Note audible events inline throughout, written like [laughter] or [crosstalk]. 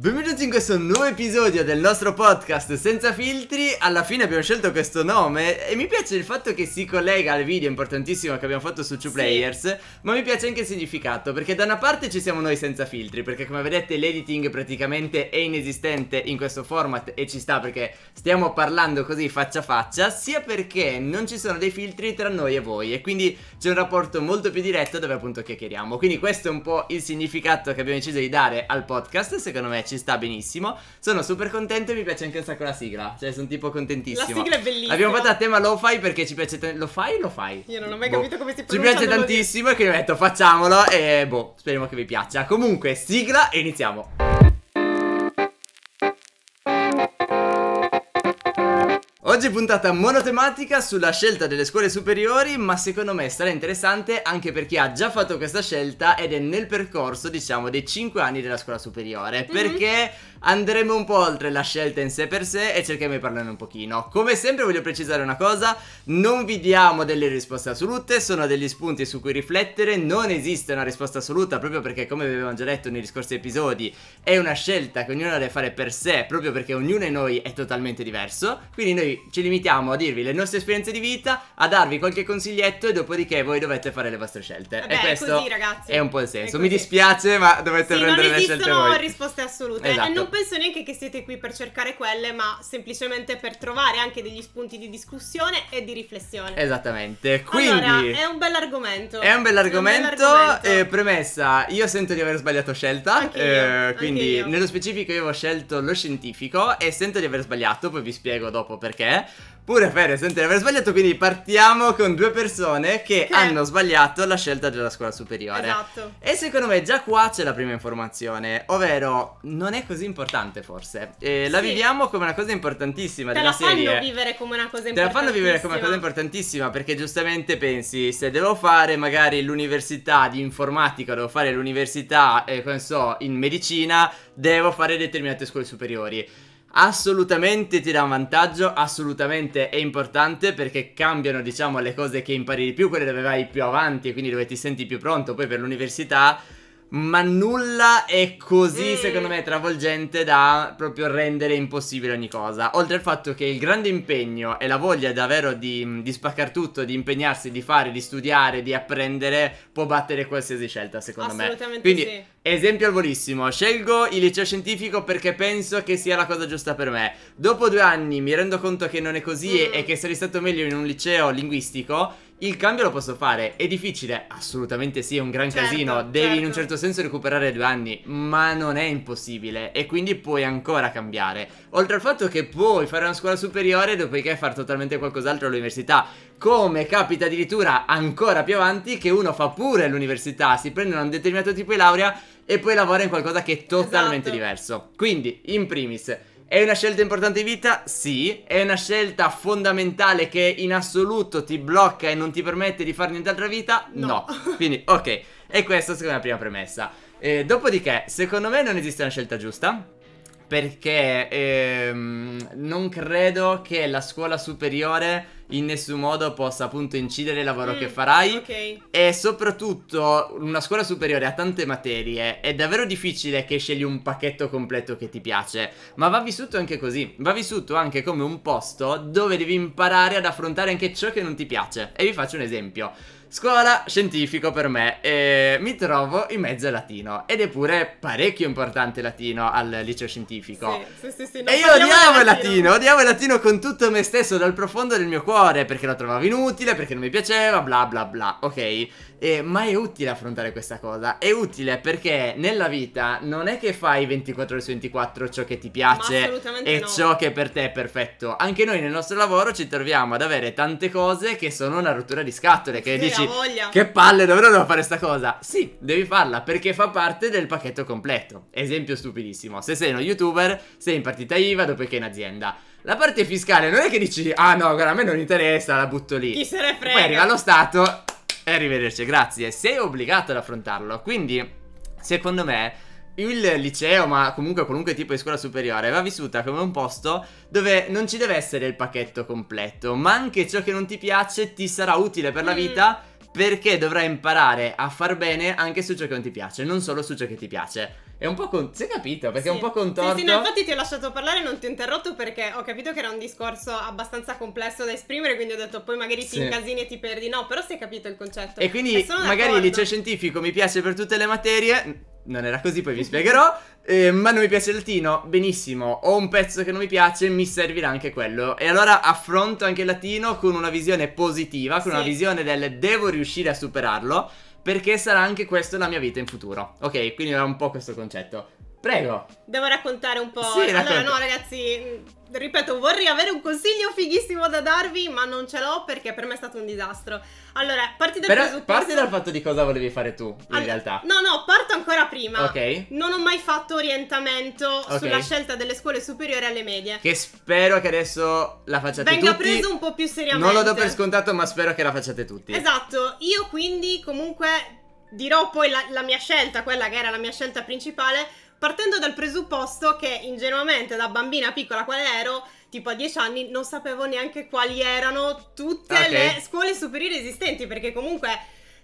Benvenuti in questo nuovo episodio del nostro podcast senza filtri Alla fine abbiamo scelto questo nome e mi piace il fatto che si collega al video importantissimo che abbiamo fatto su 2Players sì. Ma mi piace anche il significato perché da una parte ci siamo noi senza filtri Perché come vedete l'editing praticamente è inesistente in questo format e ci sta perché stiamo parlando così faccia a faccia Sia perché non ci sono dei filtri tra noi e voi e quindi c'è un rapporto molto più diretto dove appunto chiacchieriamo Quindi questo è un po' il significato che abbiamo deciso di dare al podcast secondo me ci sta benissimo. Sono super contento e mi piace anche un sacco la sigla. Cioè, sono tipo contentissimo. La sigla è bellissima. Abbiamo fatto a tema lo fi perché ci piace. T- lo fai o lo fai? Io non ho mai boh. capito come si pronuncia. Ci piace tantissimo e quindi ho detto facciamolo. E boh, speriamo che vi piaccia. Comunque, sigla e iniziamo. Oggi puntata monotematica sulla scelta delle scuole superiori, ma secondo me sarà interessante anche per chi ha già fatto questa scelta ed è nel percorso, diciamo, dei 5 anni della scuola superiore, mm-hmm. perché andremo un po' oltre la scelta in sé per sé e cerchiamo di parlarne un pochino. Come sempre voglio precisare una cosa, non vi diamo delle risposte assolute, sono degli spunti su cui riflettere, non esiste una risposta assoluta proprio perché come vi avevamo già detto negli scorsi episodi, è una scelta che ognuno deve fare per sé, proprio perché ognuno di noi è totalmente diverso, quindi noi ci limitiamo a dirvi le nostre esperienze di vita, a darvi qualche consiglietto e dopodiché voi dovete fare le vostre scelte. Vabbè, e questo è, così, ragazzi. è un po' il senso. Mi dispiace, ma dovete sì, prendere le scelte voi. Non esistono risposte assolute esatto. e non penso neanche che siete qui per cercare quelle, ma semplicemente per trovare anche degli spunti di discussione e di riflessione. Esattamente. Quindi allora, è un bell'argomento. È un bell'argomento. Bel eh, premessa, io sento di aver sbagliato scelta, anche io, eh, quindi anche io. nello specifico io ho scelto lo scientifico e sento di aver sbagliato, poi vi spiego dopo perché. Pure Ferre sente di aver sbagliato, quindi partiamo con due persone che, che hanno sbagliato la scelta della scuola superiore. Esatto. E secondo me già qua c'è la prima informazione, ovvero non è così importante forse. Eh, sì. La viviamo come una cosa importantissima Te della serie. Te la fanno vivere come una cosa importantissima. Te la fanno vivere come una cosa importantissima perché giustamente pensi se devo fare magari l'università di informatica, devo fare l'università, eh, so, in medicina, devo fare determinate scuole superiori assolutamente ti dà un vantaggio, assolutamente è importante perché cambiano diciamo le cose che impari di più, quelle dove vai più avanti e quindi dove ti senti più pronto poi per l'università ma nulla è così, mm. secondo me, travolgente da proprio rendere impossibile ogni cosa. Oltre al fatto che il grande impegno e la voglia davvero di, di spaccar tutto, di impegnarsi, di fare, di studiare, di apprendere, può battere qualsiasi scelta, secondo me. Assolutamente sì. Esempio al volissimo, scelgo il liceo scientifico perché penso che sia la cosa giusta per me. Dopo due anni mi rendo conto che non è così mm. e che sarei stato meglio in un liceo linguistico. Il cambio lo posso fare, è difficile, assolutamente sì, è un gran certo, casino, devi certo. in un certo. certo senso recuperare due anni, ma non è impossibile e quindi puoi ancora cambiare. Oltre al fatto che puoi fare una scuola superiore dopodiché fare totalmente qualcos'altro all'università, come capita addirittura ancora più avanti che uno fa pure l'università, si prende un determinato tipo di laurea e poi lavora in qualcosa che è totalmente esatto. diverso. Quindi, in primis, è una scelta importante di vita? Sì. È una scelta fondamentale che in assoluto ti blocca e non ti permette di fare nient'altra vita? No. no. Quindi, ok. E questa è la prima premessa. Eh, dopodiché, secondo me non esiste una scelta giusta perché ehm, non credo che la scuola superiore in nessun modo possa appunto incidere il lavoro mm, che farai okay. e soprattutto una scuola superiore ha tante materie è davvero difficile che scegli un pacchetto completo che ti piace ma va vissuto anche così va vissuto anche come un posto dove devi imparare ad affrontare anche ciò che non ti piace e vi faccio un esempio Scuola, scientifico per me, e mi trovo in mezzo al latino, ed è pure parecchio importante latino al liceo scientifico. Sì, sì, sì, sì E io odiavo il latino, odiavo il latino con tutto me stesso, dal profondo del mio cuore, perché lo trovavo inutile, perché non mi piaceva, bla bla bla, ok? Eh, ma è utile affrontare questa cosa. È utile perché nella vita non è che fai 24 ore su 24 ciò che ti piace e no. ciò che per te è perfetto. Anche noi nel nostro lavoro ci troviamo ad avere tante cose che sono una rottura di scatole. Che sì, dici, che palle, davvero devo fare questa cosa? Sì, devi farla perché fa parte del pacchetto completo. Esempio stupidissimo. Se sei uno youtuber, sei in partita IVA dopo che in azienda. La parte fiscale non è che dici, ah no, guarda, a me non interessa, la butto lì. Chi se ne frega? Poi arriva lo Stato e arrivederci, grazie. Sei obbligato ad affrontarlo, quindi secondo me il liceo, ma comunque qualunque tipo di scuola superiore, va vissuta come un posto dove non ci deve essere il pacchetto completo, ma anche ciò che non ti piace ti sarà utile per la mm. vita perché dovrai imparare a far bene anche su ciò che non ti piace, non solo su ciò che ti piace. È un po' con... Si è capito? Perché sì. è un po' contorto. Sì, sì, no, infatti ti ho lasciato parlare e non ti ho interrotto perché ho capito che era un discorso abbastanza complesso da esprimere, quindi ho detto poi magari sì. ti incasini e ti perdi. No, però si è capito il concetto. E quindi magari il liceo scientifico mi piace per tutte le materie, non era così, poi vi spiegherò. [laughs] Eh, ma non mi piace il latino, benissimo. Ho un pezzo che non mi piace, mi servirà anche quello. E allora affronto anche il latino con una visione positiva, con sì. una visione del devo riuscire a superarlo perché sarà anche questa la mia vita in futuro. Ok, quindi era un po' questo concetto. Prego. Devo raccontare un po'. Sì, racconta. allora, no, ragazzi, mm, ripeto, vorrei avere un consiglio fighissimo da darvi, ma non ce l'ho perché per me è stato un disastro. Allora, parti dal Però presupposto... parti dal fatto di cosa volevi fare tu, in All... realtà. No, no, parto ancora prima. Ok. Non ho mai fatto orientamento okay. sulla scelta delle scuole superiori alle medie. Che spero che adesso la facciate Venga tutti. Venga preso un po' più seriamente. Non lo do per scontato, ma spero che la facciate tutti. Esatto. Io quindi comunque dirò poi la, la mia scelta, quella che era la mia scelta principale partendo dal presupposto che ingenuamente da bambina piccola quale ero, tipo a 10 anni, non sapevo neanche quali erano tutte ah, okay. le scuole superiori esistenti, perché comunque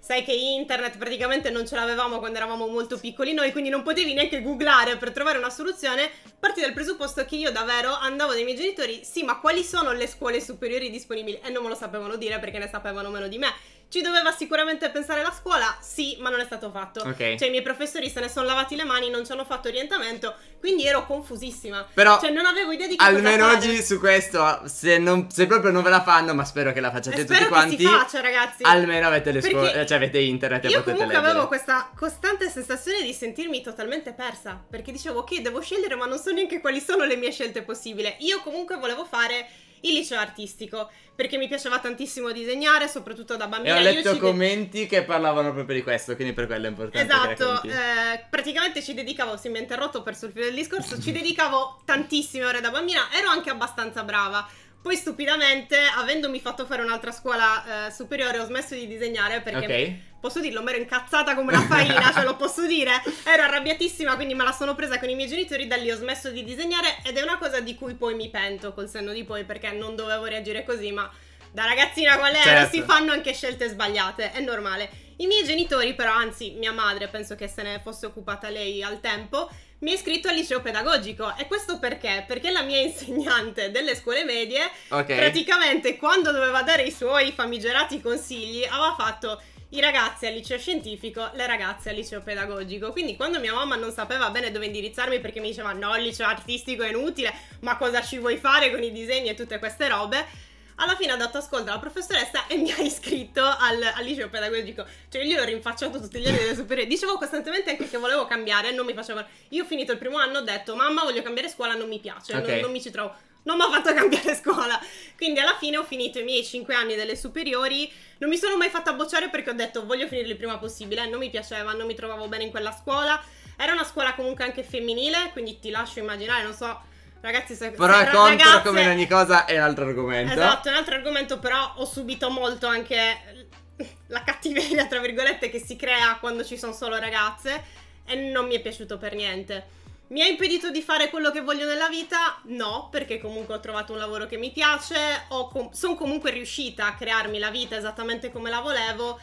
sai che internet praticamente non ce l'avevamo quando eravamo molto piccoli noi, quindi non potevi neanche googlare per trovare una soluzione, parti dal presupposto che io davvero andavo dai miei genitori, sì, ma quali sono le scuole superiori disponibili? E non me lo sapevano dire perché ne sapevano meno di me. Ci doveva sicuramente pensare la scuola? Sì, ma non è stato fatto. Okay. Cioè, i miei professori se ne sono lavati le mani, non ci hanno fatto orientamento, quindi ero confusissima. Però, cioè, non avevo idea di che Almeno oggi su questo, se, non, se, proprio non ve la fanno, ma spero che la facciate spero eh, tutti quanti. Spero che si faccia, ragazzi. Almeno avete le scuole, cioè avete internet e potete leggere. Io comunque avevo questa costante sensazione di sentirmi totalmente persa, perché dicevo, ok, devo scegliere, ma non so neanche quali sono le mie scelte possibili. Io comunque volevo fare il liceo artistico, perché mi piaceva tantissimo disegnare, soprattutto da bambina. E ho letto ci... commenti che parlavano proprio di questo, quindi per quello è importante. Esatto, eh, praticamente ci dedicavo, se mi è interrotto, ho perso il filo del discorso, ci dedicavo tantissime ore da bambina, ero anche abbastanza brava. Poi stupidamente, avendomi fatto fare un'altra scuola eh, superiore, ho smesso di disegnare perché okay. posso dirlo, mi ero incazzata come una faina, [laughs] ce cioè lo posso dire. Ero arrabbiatissima, quindi me la sono presa con i miei genitori, da lì ho smesso di disegnare ed è una cosa di cui poi mi pento col senno di poi perché non dovevo reagire così, ma da ragazzina qual ero certo. si fanno anche scelte sbagliate, è normale. I miei genitori però, anzi mia madre, penso che se ne fosse occupata lei al tempo, mi è iscritto al liceo pedagogico. E questo perché? Perché la mia insegnante delle scuole medie, okay. praticamente quando doveva dare i suoi famigerati consigli, aveva fatto i ragazzi al liceo scientifico, le ragazze al liceo pedagogico. Quindi quando mia mamma non sapeva bene dove indirizzarmi perché mi diceva no, il liceo artistico è inutile, ma cosa ci vuoi fare con i disegni e tutte queste robe, alla fine ha dato ascolto alla professoressa e mi ha iscritto al, al liceo pedagogico. Cioè, io ho rinfacciato tutti gli anni delle superiori. Dicevo costantemente anche che volevo cambiare, non mi faceva. Io ho finito il primo anno, ho detto, mamma, voglio cambiare scuola, non mi piace, okay. non, non mi ci trovo non mi ha fatto [laughs] cambiare scuola. Quindi alla fine ho finito i miei 5 anni delle superiori. Non mi sono mai fatta bocciare perché ho detto voglio finirli il prima possibile. Non mi piaceva, non mi trovavo bene in quella scuola. Era una scuola comunque anche femminile, quindi ti lascio immaginare, non so Ragazzi, se, però se, contro ragazze, come in ogni cosa è un altro argomento. Esatto, è un altro argomento, però ho subito molto anche la cattiveria, tra virgolette, che si crea quando ci sono solo ragazze e non mi è piaciuto per niente. Mi ha impedito di fare quello che voglio nella vita? No, perché comunque ho trovato un lavoro che mi piace, com- sono comunque riuscita a crearmi la vita esattamente come la volevo.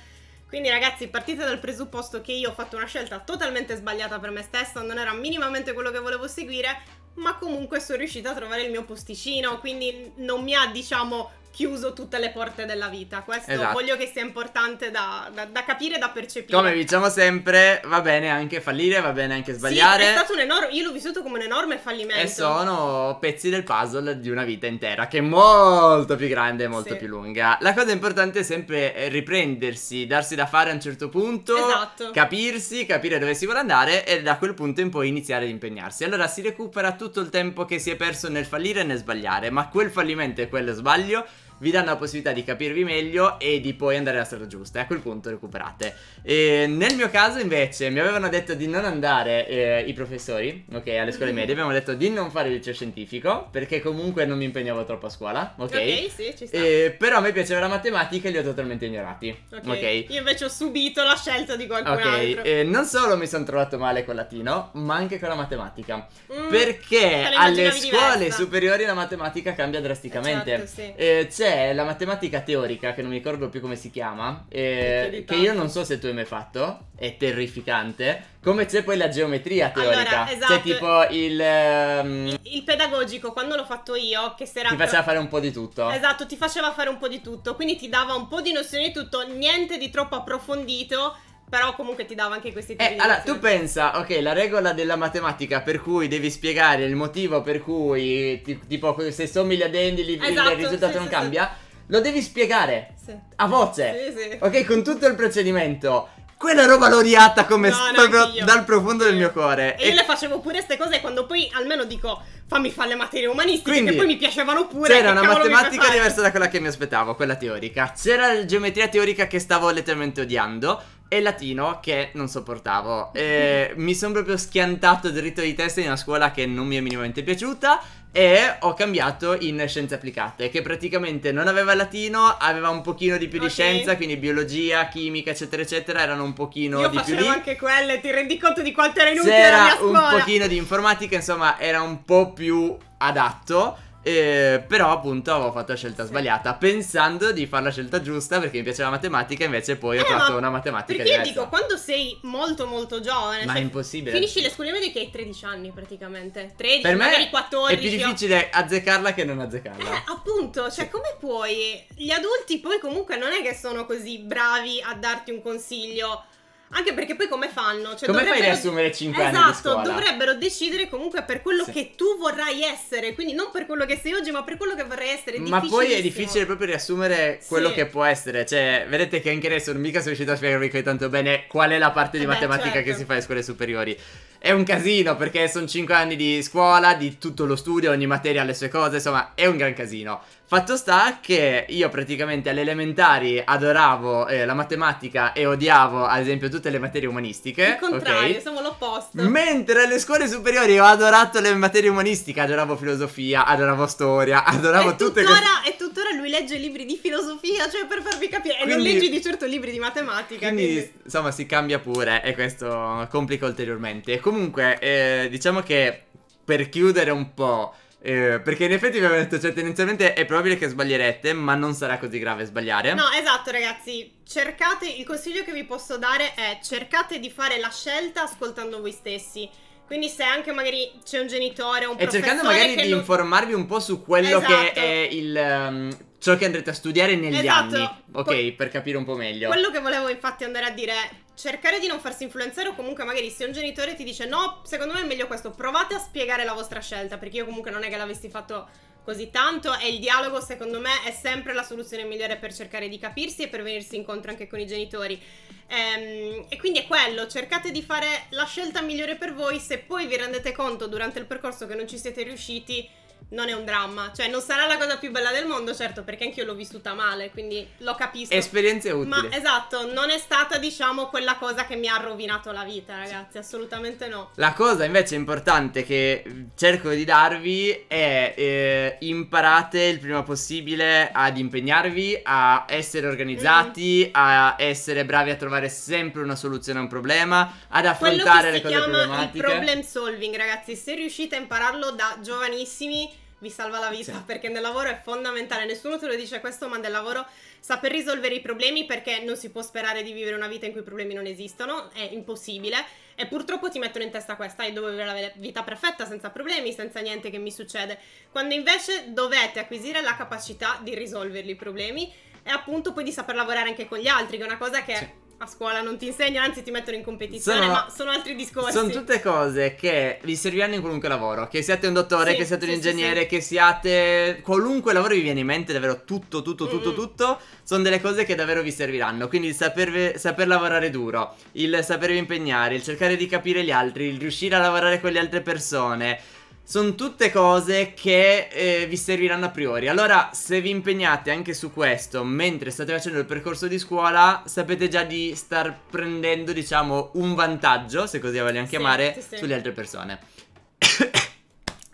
Quindi ragazzi, partite dal presupposto che io ho fatto una scelta totalmente sbagliata per me stessa, non era minimamente quello che volevo seguire ma comunque sono riuscita a trovare il mio posticino, quindi non mi ha, diciamo, chiuso tutte le porte della vita. Questo esatto. voglio che sia importante da, da, da, capire da percepire. Come diciamo sempre, va bene anche fallire, va bene anche sbagliare. Sì, è stato un enorme, io l'ho vissuto come un enorme fallimento. E sono pezzi del puzzle di una vita intera, che è molto più grande e molto sì. più lunga. La cosa importante è sempre eh, riprendersi, darsi da fare a un certo punto, esatto. capirsi, capire dove si vuole andare e da quel punto in poi iniziare ad impegnarsi. Allora si recupera tutto il tempo che si è perso nel fallire e nel sbagliare, ma quel fallimento e quello sbaglio vi danno la possibilità di capirvi meglio e di poi andare alla strada giusta e a quel punto recuperate. E nel mio caso invece mi avevano detto di non andare eh, i professori, ok, alle scuole mm-hmm. medie, abbiamo detto di non fare il liceo scientifico perché comunque non mi impegnavo troppo a scuola, ok? Ok, sì, ci sta. Eh, però a me piaceva la matematica e li ho totalmente ignorati, ok? okay? Io invece ho subito la scelta di qualcun okay. altro. Ok, non solo mi sono trovato male con latino, ma anche con la matematica. Mm, perché alle scuole diversa. superiori la matematica cambia drasticamente. Esatto, sì. eh, c'è c'è la matematica teorica, che non mi ricordo più come si chiama, eh, che io non so se tu hai mai fatto, è terrificante. Come c'è poi la geometria teorica. Allora, esatto. C'è tipo il, um... il, pedagogico, quando l'ho fatto io, che si Ti faceva fare un po' di tutto. Esatto, ti faceva fare un po' di tutto. Quindi ti dava un po' di nozione di tutto, niente di troppo approfondito però comunque ti dava anche questi tipi eh, Allora, tu pensa, ok, la regola della matematica per cui devi spiegare il motivo per cui, ti, tipo, se sommi gli addendi li, esatto, il risultato sì, non sì, cambia, sì. lo devi spiegare a voce. Sì, sì. Ok, con tutto il procedimento. Quella roba l'ho riata come no, proprio dal profondo del mio cuore. E, e io le facevo pure queste cose quando poi almeno dico fammi fare le materie umanistiche Quindi, che poi mi piacevano pure. C'era una matematica diversa da quella che mi aspettavo, quella teorica. C'era la geometria teorica che stavo letteralmente odiando e latino che non sopportavo. E eh, [laughs] mi sono proprio schiantato dritto di testa in una scuola che non mi è minimamente piaciuta e ho cambiato in scienze applicate, che praticamente non aveva latino, aveva un pochino di più okay. di scienza, quindi biologia, chimica, eccetera, eccetera, erano un pochino Io di più lì. anche quelle, ti rendi conto di quanto era inutile C'era un pochino di informatica, insomma, era un po' più adatto eh, però appunto avevo fatto la scelta sì. sbagliata pensando di fare la scelta giusta perché mi piaceva la matematica invece poi eh, ho fatto ma una matematica perché diversa. dico quando sei molto molto giovane ma cioè, è impossibile finisci le scuole medie che hai 13 anni praticamente 13 per me 14 è più difficile o... azzeccarla che non azzeccarla eh, appunto cioè sì. come puoi gli adulti poi comunque non è che sono così bravi a darti un consiglio anche perché poi come fanno? Cioè, come dovrebbero... fai a assumere 5 esatto, anni di esatto, scuola? Esatto, dovrebbero decidere comunque per quello sì. che tu vorrai essere, quindi non per quello che sei oggi, ma per quello che vorrai essere. Ma poi è difficile proprio riassumere quello sì. che può essere, cioè, vedete che anche adesso non mica sono riuscito a spiegarvi tanto bene qual è la parte di eh matematica certo. che si fa alle scuole superiori è un casino perché sono 5 anni di scuola, di tutto lo studio, ogni materia le sue cose, insomma è un gran casino. Fatto sta che io praticamente alle elementari adoravo eh, la matematica e odiavo ad esempio tutte le materie umanistiche. Il contrario, okay? siamo l'opposto. Mentre alle scuole superiori ho adorato le materie umanistiche, adoravo filosofia, adoravo storia, [laughs] adoravo e tutte tuttora, queste... E lui legge libri di filosofia, cioè per farvi capire, quindi, non leggi di certo libri di matematica. Quindi, quindi, insomma si cambia pure e questo complica ulteriormente. Comunque eh, diciamo che per chiudere un po'... Eh, perché in effetti vi avevo detto, cioè tendenzialmente è probabile che sbaglierete, ma non sarà così grave sbagliare. No, esatto ragazzi, cercate, il consiglio che vi posso dare è cercate di fare la scelta ascoltando voi stessi. Quindi se anche magari c'è un genitore o un e professore E cercando magari di lo... informarvi un po' su quello esatto. che è il... Um, ciò che andrete a studiare negli esatto. anni. Ok, que- per capire un po' meglio. Quello che volevo infatti andare a dire è cercare di non farsi influenzare o comunque magari se un genitore ti dice no, secondo me è meglio questo, provate a spiegare la vostra scelta perché io comunque non è che l'avessi fatto così tanto e il dialogo secondo me è sempre la soluzione migliore per cercare di capirsi e per venirsi incontro anche con i genitori. Ehm, e quindi è quello, cercate di fare la scelta migliore per voi, se poi vi rendete conto durante il percorso che non ci siete riusciti non è un dramma. Cioè, non sarà la cosa più bella del mondo, certo, perché anch'io l'ho vissuta male, quindi lo capisco. Esperienze utile. Ma esatto, non è stata, diciamo, quella cosa che mi ha rovinato la vita, ragazzi, assolutamente no. La cosa invece importante che cerco di darvi è eh, imparate il prima possibile ad impegnarvi, a essere organizzati, mm. a essere bravi a trovare sempre una soluzione a un problema, ad affrontare le cose problematiche. Quello si chiama il problem solving, ragazzi. Se riuscite a impararlo da giovanissimi vi salva la vita sì. perché nel lavoro è fondamentale, nessuno te lo dice questo, ma nel lavoro saper risolvere i problemi perché non si può sperare di vivere una vita in cui i problemi non esistono, è impossibile e purtroppo ti mettono in testa questa, io devo vivere la vita perfetta senza problemi, senza niente che mi succede, quando invece dovete acquisire la capacità di risolverli i problemi e appunto poi di saper lavorare anche con gli altri, che è una cosa che... Sì a scuola non ti insegnano, anzi ti mettono in competizione, sono, ma sono altri discorsi. Sono tutte cose che vi serviranno in qualunque lavoro, che siate un dottore, sì, che siate un sì, ingegnere, sì, che siate qualunque lavoro vi viene in mente, davvero tutto, tutto, tutto, mm. tutto, sono delle cose che davvero vi serviranno, quindi il saperve, saper lavorare duro, il sapervi impegnare, il cercare di capire gli altri, il riuscire a lavorare con le altre persone, sono tutte cose che eh, vi serviranno a priori. Allora, se vi impegnate anche su questo mentre state facendo il percorso di scuola, sapete già di star prendendo, diciamo, un vantaggio, se così la vogliamo sì, chiamare, sì, sì. sulle altre persone.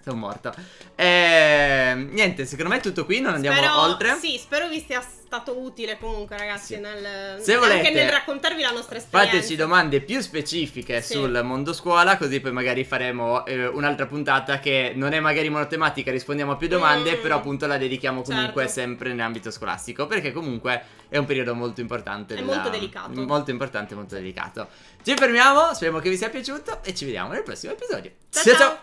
Sono morta. Eh, niente, secondo me è tutto qui, non andiamo spero, oltre. Sì, spero vi sia stato utile comunque, ragazzi, sì. nel, Se volete, anche nel raccontarvi la nostra esperienza. Fateci domande più specifiche sì. sul mondo scuola, così poi magari faremo eh, un'altra puntata che non è magari monotematica, rispondiamo a più domande, mm. però appunto la dedichiamo certo. comunque certo. sempre nell'ambito scolastico, perché comunque è un periodo molto importante. È della, molto delicato. Molto importante, molto delicato. Ci fermiamo, speriamo che vi sia piaciuto e ci vediamo nel prossimo episodio. ciao! ciao. ciao.